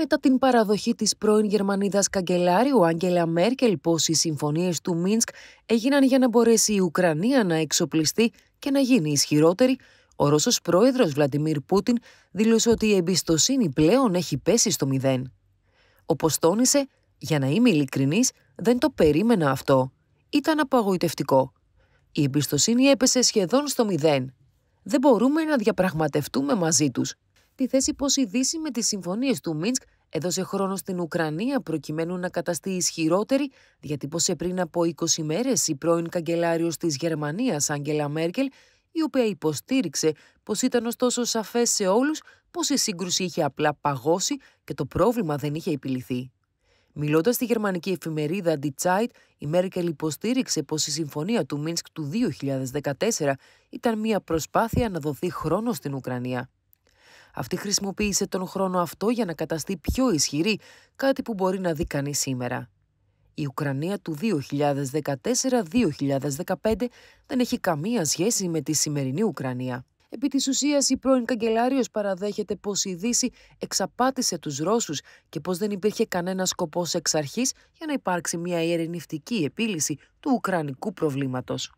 μετά την παραδοχή της πρώην Γερμανίδας καγκελάριου Άγγελα Μέρκελ πως οι συμφωνίες του Μίνσκ έγιναν για να μπορέσει η Ουκρανία να εξοπλιστεί και να γίνει ισχυρότερη, ο Ρώσος πρόεδρος Βλαντιμίρ Πούτιν δήλωσε ότι η εμπιστοσύνη πλέον έχει πέσει στο μηδέν. Όπως τόνισε, για να είμαι ειλικρινής, δεν το περίμενα αυτό. Ήταν απαγοητευτικό. Η εμπιστοσύνη έπεσε σχεδόν στο μηδέν. Δεν μπορούμε να διαπραγματευτούμε μαζί τους, τη θέση πως η Δύση με τις συμφωνίες του Μίνσκ έδωσε χρόνο στην Ουκρανία προκειμένου να καταστεί ισχυρότερη, διατύπωσε πριν από 20 μέρες η πρώην καγκελάριος της Γερμανίας, Άγγελα Μέρκελ, η οποία υποστήριξε πως ήταν ωστόσο σαφές σε όλους πως η σύγκρουση είχε απλά παγώσει και το πρόβλημα δεν είχε επιληθεί. Μιλώντας στη γερμανική εφημερίδα Die Zeit, η Μέρκελ υποστήριξε πως η συμφωνία του Μίνσκ του 2014 ήταν μια προσπάθεια να δοθεί χρόνο στην Ουκρανία. Αυτή χρησιμοποίησε τον χρόνο αυτό για να καταστεί πιο ισχυρή, κάτι που μπορεί να δει κανείς σήμερα. Η Ουκρανία του 2014-2015 δεν έχει καμία σχέση με τη σημερινή Ουκρανία. Επί της ουσίας, η πρώην καγκελάριος παραδέχεται πως η Δύση εξαπάτησε τους Ρώσους και πως δεν υπήρχε κανένα σκοπός εξ αρχής για να υπάρξει μια ειρηνευτική επίλυση του ουκρανικού προβλήματος.